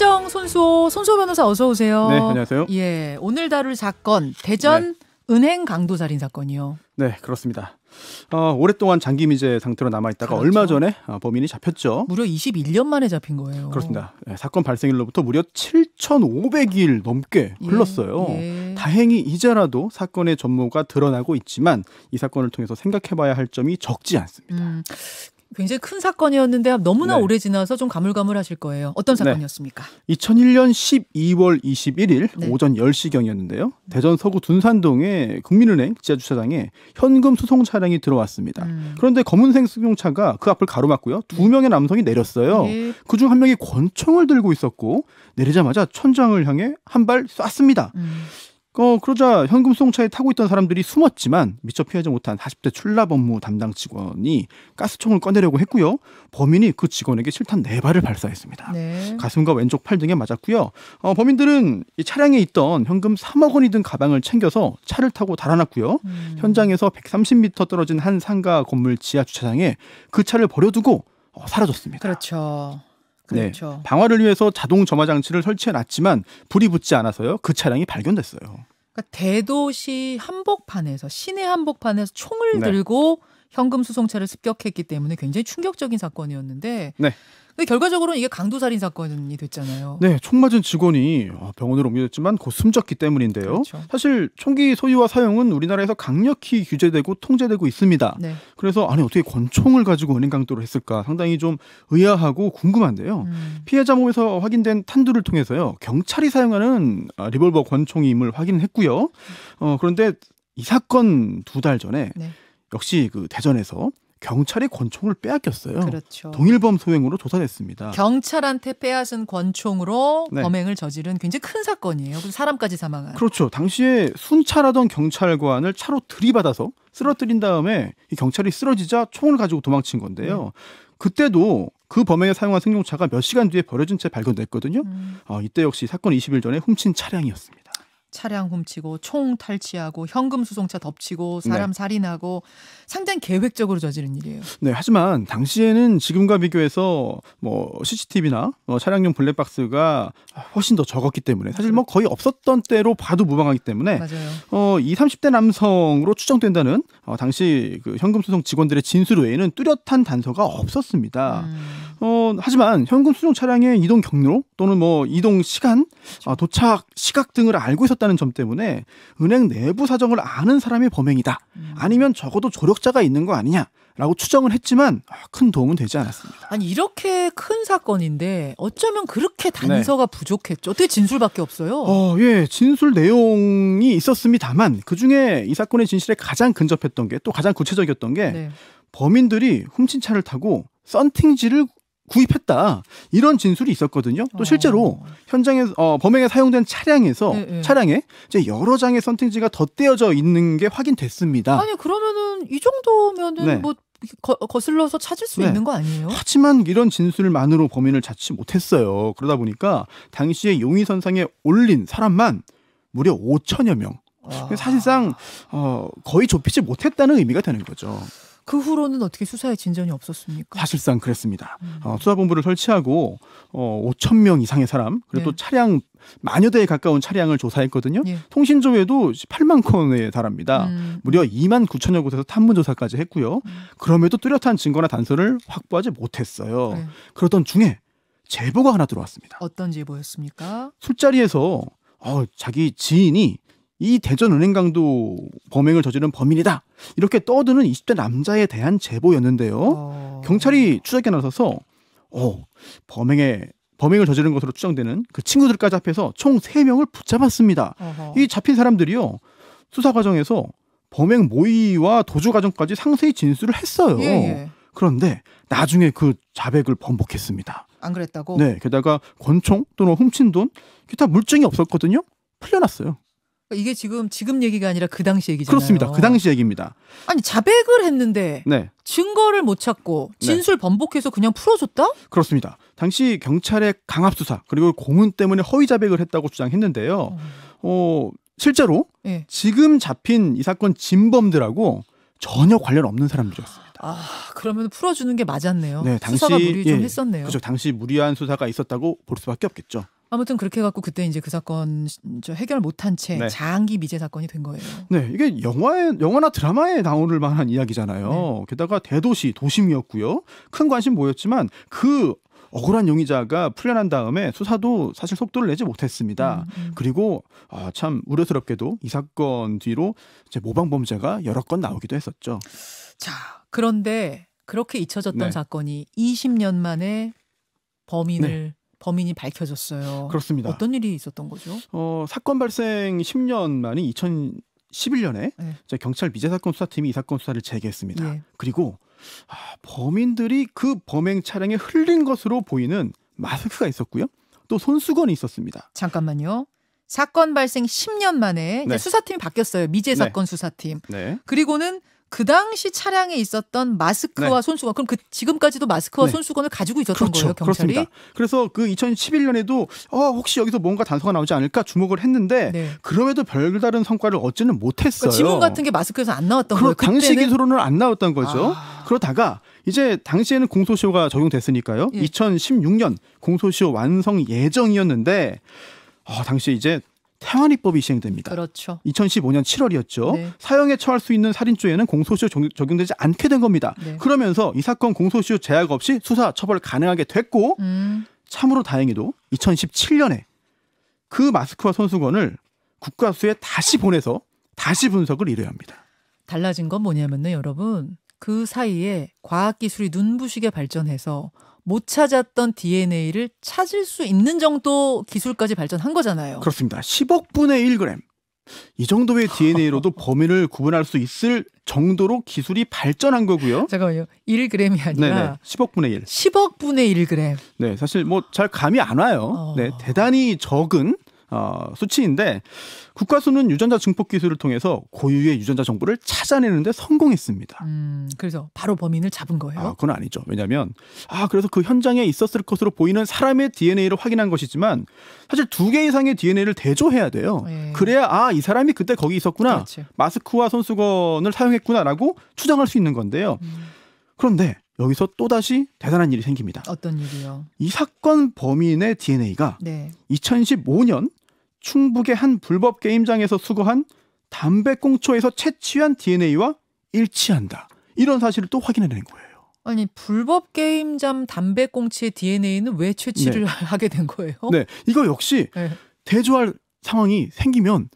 심정 손수손수 변호사 어서 오세요. 네, 안녕하세요. 예, 오늘 다룰 사건 대전 네. 은행 강도 살인 사건이요. 네, 그렇습니다. 어, 오랫동안 장기 미제 상태로 남아 있다가 그렇죠. 얼마 전에 어, 범인이 잡혔죠. 무려 21년 만에 잡힌 거예요. 그렇습니다. 네, 사건 발생일로부터 무려 7,500일 넘게 예, 흘렀어요. 예. 다행히 이제라도 사건의 전모가 드러나고 있지만 이 사건을 통해서 생각해봐야 할 점이 적지 않습니다. 음, 굉장히 큰 사건이었는데 너무나 네. 오래 지나서 좀 가물가물하실 거예요. 어떤 네. 사건이었습니까? 네. 2001년 12월 21일 네. 오전 10시경이었는데요. 대전 서구 둔산동에 국민은행 지하주차장에 현금 수송 차량이 들어왔습니다. 음. 그런데 검은색 승용차가 그 앞을 가로막고요. 두 네. 명의 남성이 내렸어요. 네. 그중 한 명이 권총을 들고 있었고 내리자마자 천장을 향해 한 발 쐈습니다. 음. 어, 그러자 현금 수송차에 타고 있던 사람들이 숨었지만 미처 피하지 못한 40대 출납 업무 담당 직원이 가스총을 꺼내려고 했고요. 범인이 그 직원에게 실탄 4발을 발사했습니다. 네. 가슴과 왼쪽 팔 등에 맞았고요. 어, 범인들은 이 차량에 있던 현금 3억 원이 든 가방을 챙겨서 차를 타고 달아났고요. 음. 현장에서 130m 떨어진 한 상가 건물 지하 주차장에 그 차를 버려두고 어, 사라졌습니다. 그렇죠. 네. 그렇죠. 네, 방화를 위해서 자동 점화 장치를 설치해 놨지만 불이 붙지 않아서요. 그 차량이 발견됐어요. 그러니까 대도시 한복판에서 시내 한복판에서 총을 네. 들고 현금 수송차를 습격했기 때문에 굉장히 충격적인 사건이었는데 네. 근데 결과적으로는 이게 강도 살인 사건이 됐잖아요. 네, 총 맞은 직원이 아, 병원으로 옮겨졌지만 곧 숨졌기 때문인데요. 그렇죠. 사실 총기 소유와 사용은 우리나라에서 강력히 규제되고 통제되고 있습니다. 네. 그래서 아니 어떻게 권총을 가지고 은행 강도를 했을까 상당히 좀 의아하고 궁금한데요. 음. 피해자 몸에서 확인된 탄두를 통해서요 경찰이 사용하는 아, 리볼버 권총임을 확인했고요. 어, 그런데 이 사건 두 달 전에. 네. 역시 그 대전에서 경찰이 권총을 빼앗겼어요. 그렇죠. 동일범 소행으로 조사됐습니다. 경찰한테 빼앗은 권총으로 네. 범행을 저지른 굉장히 큰 사건이에요. 사람까지 사망한. 그렇죠. 당시에 순찰하던 경찰관을 차로 들이받아서 쓰러뜨린 다음에 이 경찰이 쓰러지자 총을 가지고 도망친 건데요. 네. 그때도 그 범행에 사용한 승용차가 몇 시간 뒤에 버려진 채 발견됐거든요. 음. 어, 이때 역시 사건 20일 전에 훔친 차량이었습니다. 차량 훔치고 총 탈취하고 현금 수송차 덮치고 네. 사람 네. 살인하고 상당히 계획적으로 저지른 일이에요. 네, 하지만 당시에는 지금과 비교해서 뭐 CCTV나 뭐 차량용 블랙박스가 훨씬 더 적었기 때문에 사실 뭐 거의 없었던 때로 봐도 무방하기 때문에 맞아요. 어, 이 30대 남성으로 추정된다는 어, 당시 그 현금 수송 직원들의 진술 외에는 뚜렷한 단서가 없었습니다. 음. 어, 하지만 현금 수송 차량의 이동 경로 또는 뭐 이동 시간, 아, 도착 시각 등을 알고 있었다는 점 때문에 은행 내부 사정을 아는 사람이 범행이다. 음. 아니면 적어도 조력자가 있는 거 아니냐. 라고 추정을 했지만 아, 큰 도움은 되지 않았습니다. 아니 이렇게 큰 사건인데 어쩌면 그렇게 네. 단서가 네. 부족했죠. 어떻게 진술밖에 없어요? 어, 예, 진술 내용이 있었습니다만 그 중에 이 사건의 진실에 가장 근접했던 게 또 가장 구체적이었던 게 네. 범인들이 훔친 차를 타고 썬팅지를 구입했다 이런 진술이 있었거든요. 또 실제로 어. 현장에 어, 범행에 사용된 차량에서 네, 네. 차량에 이제 여러 장의 선택지가 덧대어져 있는 게 확인됐습니다. 아니 그러면은 이 정도면은 네. 뭐 거, 거슬러서 찾을 수 네. 있는 거 아니에요? 하지만 이런 진술만으로 범인을 찾지 못했어요. 그러다 보니까 당시에 용의선상에 올린 사람만 무려 5천여 명. 아. 사실상 어, 거의 좁히지 못했다는 의미가 되는 거죠. 그 후로는 어떻게 수사에 진전이 없었습니까? 사실상 그랬습니다. 음. 어, 수사본부를 설치하고 어, 5천 명 이상의 사람 그리고 또 네. 차량 만여 대에 가까운 차량을 조사했거든요. 예. 통신 조회도 18만 건에 달합니다. 음. 음. 무려 2만 9천여 곳에서 탐문 조사까지 했고요. 음. 그럼에도 뚜렷한 증거나 단서를 확보하지 못했어요. 네. 그러던 중에 제보가 하나 들어왔습니다. 어떤 제보였습니까? 술자리에서 어, 자기 지인이 이 대전은행강도 범행을 저지른 범인이다 이렇게 떠드는 20대 남자에 대한 제보였는데요. 어... 경찰이 추적에 나서서 어 범행에 범행을 저지른 것으로 추정되는 그 친구들까지 합해서 총 3명을 붙잡았습니다. 어허. 이 잡힌 사람들이요. 수사 과정에서 범행 모의와 도주 과정까지 상세히 진술을 했어요. 예, 예. 그런데 나중에 그 자백을 번복했습니다. 안 그랬다고? 네. 게다가 권총 또는 훔친 돈 기타 물증이 없었거든요. 풀려났어요. 그러니까 이게 지금 지금 얘기가 아니라 그 당시 얘기잖아요. 그렇습니다. 그 당시 얘기입니다. 아니 자백을 했는데 네. 증거를 못 찾고 네. 진술 네. 번복해서 그냥 풀어줬다? 그렇습니다. 당시 경찰의 강압 수사 그리고 공문 때문에 허위 자백을 했다고 주장했는데요. 어, 어 실제로 네. 지금 잡힌 이 사건 진범들하고 전혀 관련 없는 사람들이었어요. 아, 그러면 풀어주는 게 맞았네요. 네, 당시, 수사가 무리 예, 했었네요. 그렇죠. 당시 무리한 수사가 있었다고 볼 수밖에 없겠죠. 아무튼 그렇게 해갖고 그때 이제 그 사건 저 해결 못한 채 네. 장기 미제 사건이 된 거예요. 네, 이게 영화에 영화나 드라마에 나올 만한 이야기잖아요. 네. 게다가 대도시 도심이었고요. 큰 관심 보였지만그 억울한 용의자가 풀려난 다음에 수사도 사실 속도를 내지 못했습니다. 음, 음. 그리고 아, 참 우려스럽게도 이 사건 뒤로 이제 모방 범죄가 여러 건 나오기도 했었죠. 자, 그런데 그렇게 잊혀졌던 네. 사건이 20년 만에 범인을 네. 범인이 밝혀졌어요. 그렇습니다. 어떤 일이 있었던 거죠? 어, 사건 발생 10년 만인 2011년에 네. 경찰 미제 사건 수사팀이 이 사건 수사를 재개했습니다. 네. 그리고 아, 범인들이 그 범행 차량에 흘린 것으로 보이는 마스크가 있었고요. 또 손수건이 있었습니다. 잠깐만요. 사건 발생 10년 만에 네. 수사팀이 바뀌었어요. 미제 네. 사건 수사팀. 네. 그리고는 그 당시 차량에 있었던 마스크와 네. 손수건 그럼 그 지금까지도 마스크와 네. 손수건을 가지고 있었던 그렇죠. 거예요 경찰이 그렇습니다. 그래서 그 2011년에도 어, 혹시 여기서 뭔가 단서가 나오지 않을까 주목을 했는데 네. 그럼에도 별다른 성과를 얻지는 못했어요. 그러니까 지문 같은 게 마스크에서 안 나왔던 거예요. 당시 기소로는 안 나왔던 거죠. 아... 그러다가 이제 당시에는 공소시효가 적용됐으니까요. 예. 2016년 공소시효 완성 예정이었는데 어, 당시 이제 태환이법이 시행됩니다. 그렇죠. 2015년 7월이었죠. 네. 사형에 처할 수 있는 살인죄에는 공소시효 적용되지 않게 된 겁니다. 네. 그러면서 이 사건 공소시효 제약 없이 수사 처벌 가능하게 됐고 음. 참으로 다행히도 2017년에 그 마스크와 선수권을 국가수에 다시 보내서 다시 분석을 이뤄야합니다 달라진 건 뭐냐면요, 여러분. 그 사이에 과학기술이 눈부시게 발전해서 못 찾았던 DNA를 찾을 수 있는 정도 기술까지 발전한 거잖아요. 그렇습니다. 10억 분의 1g. 이 정도의 DNA로도 범인을 구분할 수 있을 정도로 기술이 발전한 거고요. 잠깐만요. 1g이 아니라 네네, 10억 분의 1. 10억 분의 1g. 네, 사실 뭐 잘 감이 안 와요. 어... 네, 대단히 적은 어, 수치인데 국가수는 유전자 증폭 기술을 통해서 고유의 유전자 정보를 찾아내는데 성공했습니다. 음, 그래서 바로 범인을 잡은 거예요? 아, 그건 아니죠. 왜냐하면 아 그래서 그 현장에 있었을 것으로 보이는 사람의 DNA를 확인한 것이지만 사실 두 개 이상의 DNA를 대조해야 돼요. 예. 그래야 아이 사람이 그때 거기 있었구나 그렇지. 마스크와 손수건을 사용했구나라고 추정할 수 있는 건데요. 음. 그런데 여기서 또다시 대단한 일이 생깁니다. 어떤 일이요? 이 사건 범인의 DNA가 네. 2015년 충북의 한 불법 게임장에서 수거한 담배 꽁초에서 채취한 DNA와 일치한다. 이런 사실을 또 확인해낸 거예요. 아니 불법 게임장 담배 꽁초의 DNA는 왜 채취를 네. 하게 된 거예요? 네, 이거 역시 네. 대조할 상황이 생기면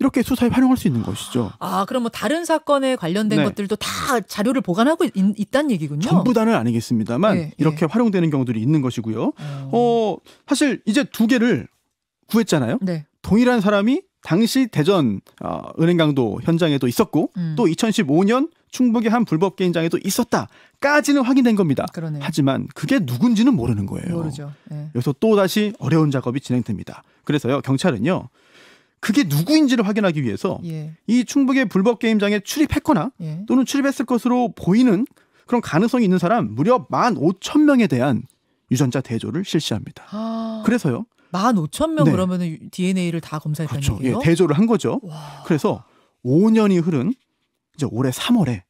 이렇게 수사에 활용할 수 있는 것이죠. 아, 그럼 뭐 다른 사건에 관련된 네. 것들도 다 자료를 보관하고 있, 다는 얘기군요. 전부 다는 아니겠습니다만 네, 네. 이렇게 네. 활용되는 경우들이 있는 것이고요. 어... 어, 사실 이제 두 개를 구했잖아요. 네. 동일한 사람이 당시 대전 어, 은행강도 현장에도 있었고 음. 또 2015년 충북의 한 불법 게임장에도 있었다까지는 확인된 겁니다. 그러네요. 하지만 그게 누군지는 모르는 거예요. 모르죠. 네. 여기서 또 다시 어려운 작업이 진행됩니다. 그래서요 경찰은요 그게 누구인지를 확인하기 위해서 예. 이 충북의 불법 게임장에 출입했거나 예. 또는 출입했을 것으로 보이는 그런 가능성이 있는 사람 무려 15,000명에 대한 유전자 대조를 실시합니다. 아... 그래서요 만 오천 명 네. 그러면은 DNA를 다 검사했다는 그렇죠. 얘기예요? 예, 대조를 한 거죠. 와. 그래서 5년이 흐른 이제 올해 3월에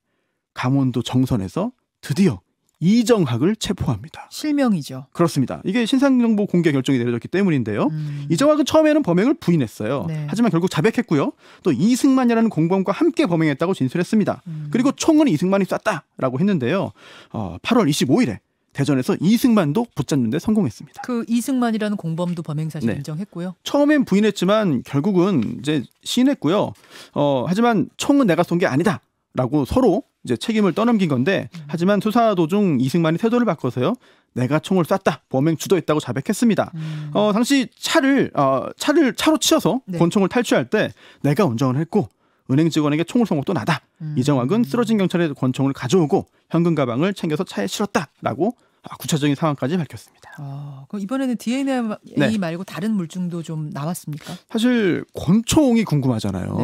강원도 정선에서 드디어 이정학을 체포합니다. 실명이죠. 그렇습니다. 이게 신상정보 공개 결정이 내려졌기 때문인데요. 음. 이정학은 처음에는 범행을 부인했어요. 네. 하지만 결국 자백했고요. 또 이승만이라는 공범과 함께 범행했다고 진술했습니다. 음. 그리고 총은 이승만이 쐈다라고 했는데요. 어, 8월 25일에 대전에서 이승만도 붙잡는데 성공했습니다. 그 이승만이라는 공범도 범행 사실 네. 인정했고요. 처음엔 부인했지만 결국은 이제 시인했고요. 어, 하지만 총은 내가 쏜 게 아니다라고 서로 이제 책임을 떠넘긴 건데 음. 하지만 수사 도중 이승만이 태도를 바꿔서요. 내가 총을 쐈다 범행 주도했다고 자백했습니다. 음. 어, 당시 차를 어, 차를 차로 치어서 네. 권총을 탈취할 때 내가 운전을 했고 은행 직원에게 총을 쏜 것도 나다. 음. 이정학은 쓰러진 경찰의 권총을 가져오고 현금 가방을 챙겨서 차에 실었다라고 구체적인 상황까지 밝혔습니다. 어, 그럼 이번에는 DNA 네. 말고 다른 물증도 좀 나왔습니까? 사실 권총이 궁금하잖아요.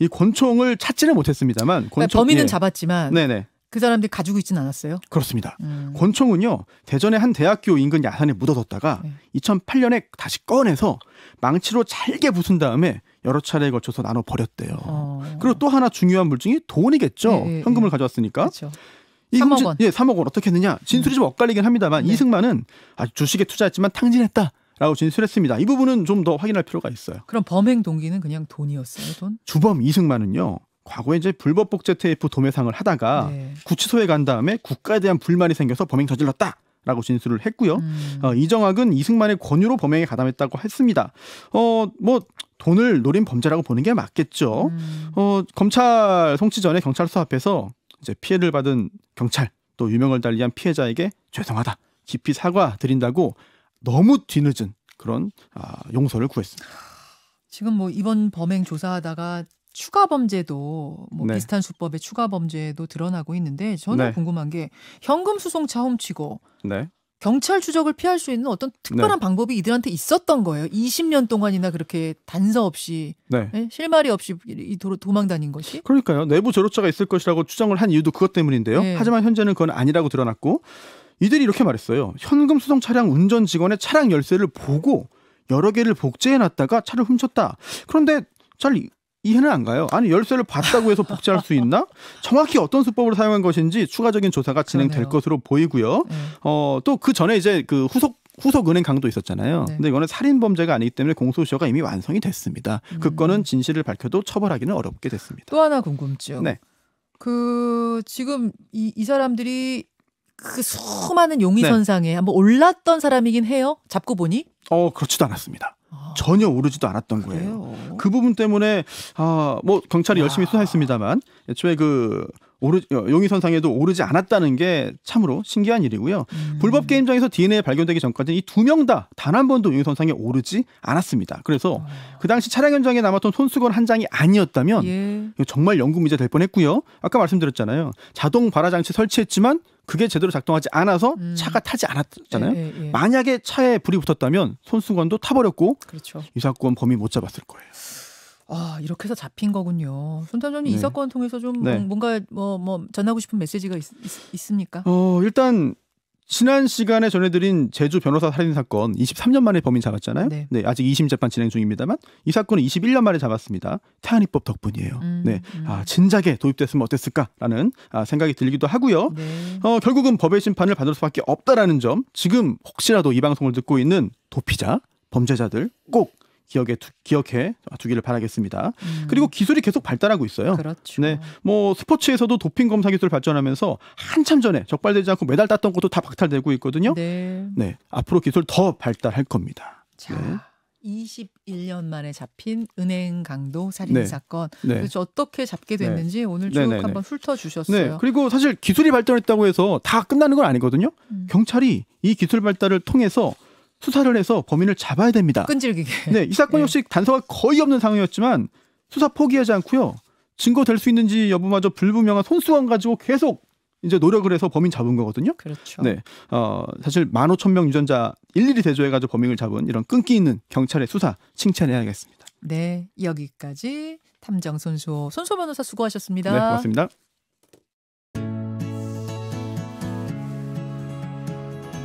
네. 이 권총을 찾지는 못했습니다만 그러니까 권총, 그러니까 범인은 예. 잡았지만 네네. 그 사람들이 가지고 있지는 않았어요? 그렇습니다. 음. 권총은요 대전의 한 대학교 인근 야산에 묻어뒀다가 네. 2008년에 다시 꺼내서 망치로 잘게 부순 다음에 여러 차례에 걸쳐서 나눠 버렸대요. 어. 그리고 또 하나 중요한 물증이 돈이겠죠. 네, 현금을 네. 가져왔으니까. 그렇죠. 이금 3억 원. 예, 3억 원 어떻게 했느냐? 진술이 음. 좀 엇갈리긴 합니다만 네. 이승만은 아, 주식에 투자했지만 탕진했다. 라고 진술했습니다. 이 부분은 좀 더 확인할 필요가 있어요. 그럼 범행 동기는 그냥 돈이었어요, 돈? 주범 이승만은요. 과거에 이제 불법 복제 테이프 도매상을 하다가 네. 구치소에 간 다음에 국가에 대한 불만이 생겨서 범행 저질렀다. 라고 진술을 했고요. 음. 어, 이정학은 이승만의 권유로 범행에 가담했다고 했습니다. 어, 뭐 돈을 노린 범죄라고 보는 게 맞겠죠. 음. 어, 검찰 송치 전에 경찰서 앞에서 이제 피해를 받은 경찰 또 유명을 달리한 피해자에게 죄송하다 깊이 사과드린다고 너무 뒤늦은 그런 아, 용서를 구했습니다. 지금 뭐 이번 범행 조사하다가 추가 범죄도 뭐 네. 비슷한 수법의 추가 범죄도 드러나고 있는데 저는 네. 궁금한 게 현금 수송차 훔치고 네. 경찰 추적을 피할 수 있는 어떤 특별한 네. 방법이 이들한테 있었던 거예요. 20년 동안이나 그렇게 단서 없이 네. 네? 실마리 없이 이 도로 도망 다닌 것이. 그러니까요. 내부 조력자가 있을 것이라고 추정을 한 이유도 그것 때문인데요. 네. 하지만 현재는 그건 아니라고 드러났고 이들이 이렇게 말했어요. 현금 수송 차량 운전 직원의 차량 열쇠를 보고 여러 개를 복제해 놨다가 차를 훔쳤다. 그런데 잘 이해는 안 가요. 아니 열쇠를 봤다고 해서 복제할 수 있나? 정확히 어떤 수법을 사용한 것인지 추가적인 조사가 진행될 그러네요. 것으로 보이고요. 네. 어또 그 전에 이제 그 후속 후속 은행 강도 있었잖아요. 네. 근데 이거는 살인 범죄가 아니기 때문에 공소시효가 이미 완성이 됐습니다. 음. 그 건은 진실을 밝혀도 처벌하기는 어렵게 됐습니다. 또 하나 궁금증. 네. 그 지금 이, 이 사람들이 그 수많은 용의선상에 네. 한번 올랐던 사람이긴 해요. 잡고 보니. 어 그렇지도 않았습니다. 전혀 오르지도 않았던 아, 거예요. 그래요? 그 부분 때문에 아뭐 경찰이 열심히 수사했습니다만 애초에 그 오르 어, 용의선상에도 오르지 않았다는 게 참으로 신기한 일이고요. 음. 불법 게임장에서 DNA 발견되기 전까지는 이두 명 다 단 한 번도 용의선상에 오르지 않았습니다. 그래서 어. 그 당시 차량 현장에 남았던 손수건 한 장이 아니었다면 예. 정말 연구 문제 될 뻔했고요. 아까 말씀드렸잖아요. 자동 발화 장치 설치했지만 그게 제대로 작동하지 않아서 음. 차가 타지 않았잖아요. 예, 예, 예. 만약에 차에 불이 붙었다면 손수건도 타버렸고 그렇죠. 이 사건 범인 못 잡았을 거예요. 아 이렇게 해서 잡힌 거군요. 손탄전님 네. 이 사건 통해서 좀 네. 뭔가 뭐뭐 뭐 전하고 싶은 메시지가 있, 있 습니까어 일단 지난 시간에 전해드린 제주 변호사 살인 사건 23년 만에 범인 잡았잖아요. 네. 네. 아직 2심 재판 진행 중입니다만 이 사건은 21년 만에 잡았습니다. 태안이법 덕분이에요. 음, 네, 아, 음. 아 진작에 도입됐으면 어땠을까라는 아, 생각이 들기도 하고요. 네. 어, 결국은 법의 심판을 받을 수밖에 없다라는 점. 지금 혹시라도 이 방송을 듣고 있는 도피자, 범죄자들 꼭 기억에 두, 기억해 두기를 바라겠습니다. 음. 그리고 기술이 계속 발달하고 있어요. 그렇죠. 네, 뭐 스포츠에서도 도핑 검사 기술 발전하면서 한참 전에 적발되지 않고 메달 땄던 것도 다 박탈되고 있거든요. 네, 네 앞으로 기술 더 발달할 겁니다. 자. 네. 21년 만에 잡힌 은행 강도 살인 네. 사건. 네. 그래서 어떻게 잡게 네. 됐는지 네. 오늘 쭉 한번 훑어 주셨어요. 네. 그리고 사실 기술이 발전했다고 해서 다 끝나는 건 아니거든요. 음. 경찰이 이 기술 발달을 통해서 수사를 해서 범인을 잡아야 됩니다. 끈질기게. 네, 이 사건 역시 예. 단서가 거의 없는 상황이었지만 수사 포기하지 않고요. 증거 될 수 있는지 여부마저 불분명한 손수건 가지고 계속 이제 노력을 해서 범인 잡은 거거든요. 그렇죠. 네. 어, 사실 만 오천 명 유전자 일일이 대조해 가지고 범인을 잡은 이런 끈기 있는 경찰의 수사 칭찬해야겠습니다. 네, 여기까지 탐정 손수호 손수호 변호사 수고하셨습니다. 네, 고맙습니다.